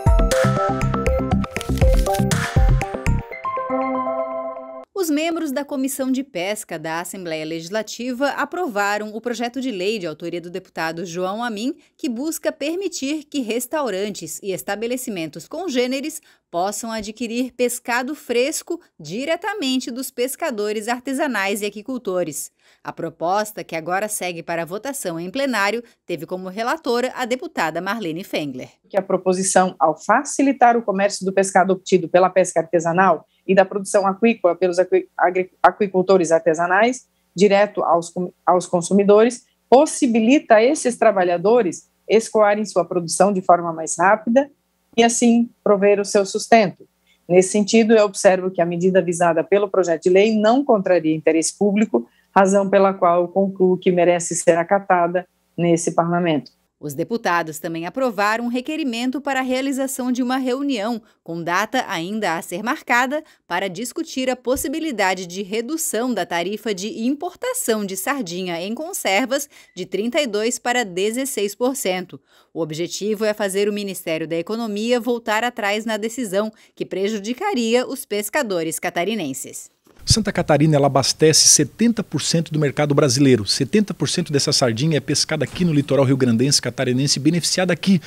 Thank you. Os membros da Comissão de Pesca da Assembleia Legislativa aprovaram o projeto de lei de autoria do deputado João Amin, que busca permitir que restaurantes e estabelecimentos congêneres possam adquirir pescado fresco diretamente dos pescadores artesanais e aquicultores. A proposta, que agora segue para votação em plenário, teve como relatora a deputada Marlene Fengler. Que a proposição, ao facilitar o comércio do pescado obtido pela pesca artesanal, e da produção aquícola pelos aquicultores artesanais, direto aos, aos consumidores, possibilita a esses trabalhadores escoarem sua produção de forma mais rápida e, assim, prover o seu sustento. Nesse sentido, eu observo que a medida visada pelo projeto de lei não contraria interesse público, razão pela qual eu concluo que merece ser acatada nesse parlamento. Os deputados também aprovaram um requerimento para a realização de uma reunião, com data ainda a ser marcada, para discutir a possibilidade de redução da tarifa de importação de sardinha em conservas de 32% para 16%. O objetivo é fazer o Ministério da Economia voltar atrás na decisão, que prejudicaria os pescadores catarinenses. Santa Catarina ela abastece 70% do mercado brasileiro. 70% dessa sardinha é pescada aqui no litoral rio-grandense, catarinense, beneficiada aqui,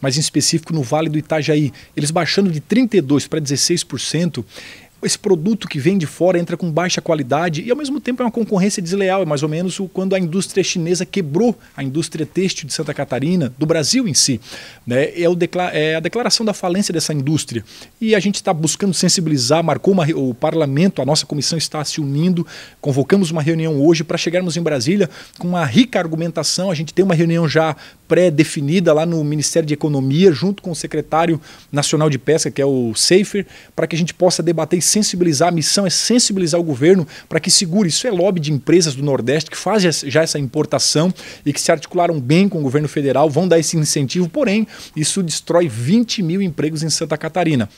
mas em específico no Vale do Itajaí. Eles baixando de 32% para 16%, esse produto que vem de fora entra com baixa qualidade e ao mesmo tempo é uma concorrência desleal. É mais ou menos quando a indústria chinesa quebrou a indústria têxtil de Santa Catarina, do Brasil em si. Né? É, o é a declaração da falência dessa indústria. E a gente está buscando sensibilizar, marcou uma, o parlamento, a nossa comissão está se unindo, convocamos uma reunião hoje para chegarmos em Brasília com uma rica argumentação. A gente tem uma reunião já pré-definida lá no Ministério de Economia, junto com o secretário nacional de pesca, que é o Seifer, para que a gente possa debater e sensibilizar, a missão é sensibilizar o governo para que segure. Isso é lobby de empresas do Nordeste que fazem já essa importação e que se articularam bem com o governo federal, vão dar esse incentivo, porém, isso destrói 20 mil empregos em Santa Catarina.